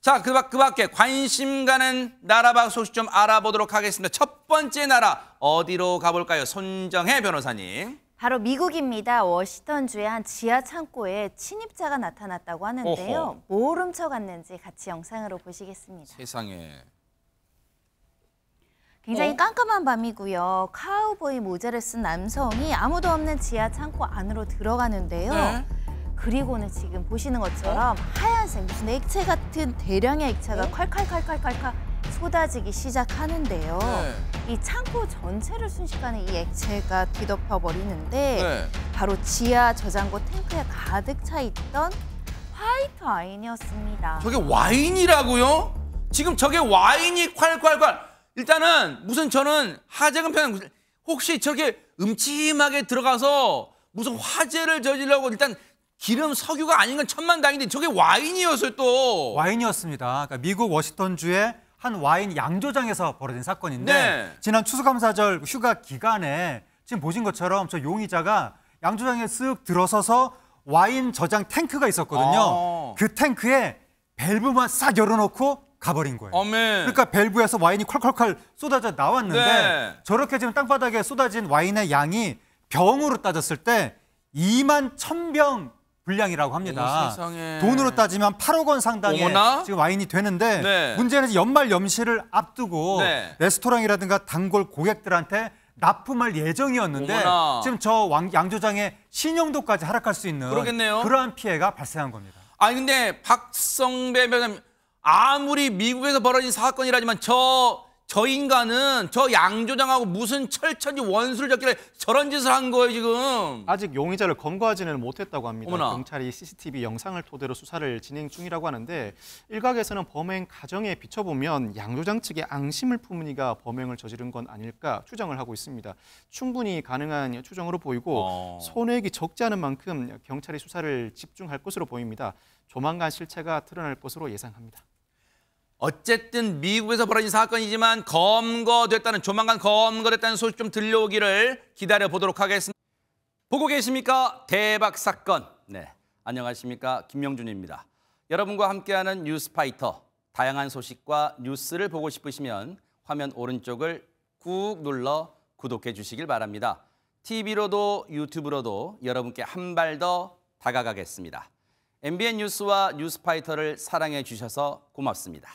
자, 그, 그 밖에 관심 가는 나라방 소식 좀 알아보도록 하겠습니다. 첫 번째 나라 어디로 가볼까요? 손정혜 변호사님. 바로 미국입니다. 워싱턴주의 한 지하 창고에 침입자가 나타났다고 하는데요. 어허. 뭘 훔쳐갔는지 같이 영상으로 보시겠습니다. 세상에. 굉장히 어? 깜깜한 밤이고요. 카우보이 모자를 쓴 남성이 아무도 없는 지하 창고 안으로 들어가는데요. 네? 그리고는 지금 보시는 네. 것처럼 하얀색 무슨 액체 같은 대량의 액체가 칼칼칼칼칼칼 네. 쏟아지기 시작하는데요. 네. 이 창고 전체를 순식간에 이 액체가 뒤덮어 버리는데 네. 바로 지하 저장고 탱크에 가득 차 있던 화이트 와인이었습니다. 저게 와인이라고요? 지금 저게 와인이 콸콸콸. 일단은 무슨 저는 하재근 편 혹시 저게 음침하게 들어가서 무슨 화재를 저지려고 일단 기름 석유가 아닌 건 천만다행인데 저게 와인이었어요 또. 와인이었습니다. 그러니까 미국 워싱턴주의 한 와인 양조장에서 벌어진 사건인데 네. 지난 추수감사절 휴가 기간에 지금 보신 것처럼 저 용의자가 양조장에 쓱 들어서서 와인 저장 탱크가 있었거든요. 아. 그 탱크에 밸브만 싹 열어놓고 가버린 거예요. 어메. 그러니까 밸브에서 와인이 콸콸콸 쏟아져 나왔는데 네. 저렇게 지금 땅바닥에 쏟아진 와인의 양이 병으로 따졌을 때 2만 1 0병 분량이라고 합니다. 세 돈으로 따지면 8억 원 상당의 어나 지금 와인이 되는데 네. 문제는 연말 염시를 앞두고 네. 레스토랑이라든가 단골 고객들한테 납품할 예정이었는데 어나 지금 저 왕, 양조장의 신용도까지 하락할 수 있는 그러겠네요. 그러한 피해가 발생한 겁니다. 아니 근데 박성배 변호사님 아무리 미국에서 벌어진 사건이라지만 저저 인간은 저 양조장하고 무슨 철천지 원수를 잡길래 저런 짓을 한 거예요 지금. 아직 용의자를 검거하지는 못했다고 합니다. 어머나. 경찰이 CCTV 영상을 토대로 수사를 진행 중이라고 하는데 일각에서는 범행 가정에 비춰보면 양조장 측의 앙심을 품은 이가 범행을 저지른 건 아닐까 추정을 하고 있습니다. 충분히 가능한 추정으로 보이고 어. 손해액이 적지 않은 만큼 경찰이 수사를 집중할 것으로 보입니다. 조만간 실체가 드러날 것으로 예상합니다. 어쨌든 미국에서 벌어진 사건이지만 검거됐다는 조만간 검거됐다는 소식 좀 들려오기를 기다려 보도록 하겠습니다. 보고 계십니까? 대박 사건. 네. 안녕하십니까? 김명준입니다. 여러분과 함께하는 뉴스파이터. 다양한 소식과 뉴스를 보고 싶으시면 화면 오른쪽을 꾹 눌러 구독해 주시길 바랍니다. TV로도 유튜브로도 여러분께 한 발 더 다가가겠습니다. MBN 뉴스와 뉴스파이터를 사랑해 주셔서 고맙습니다.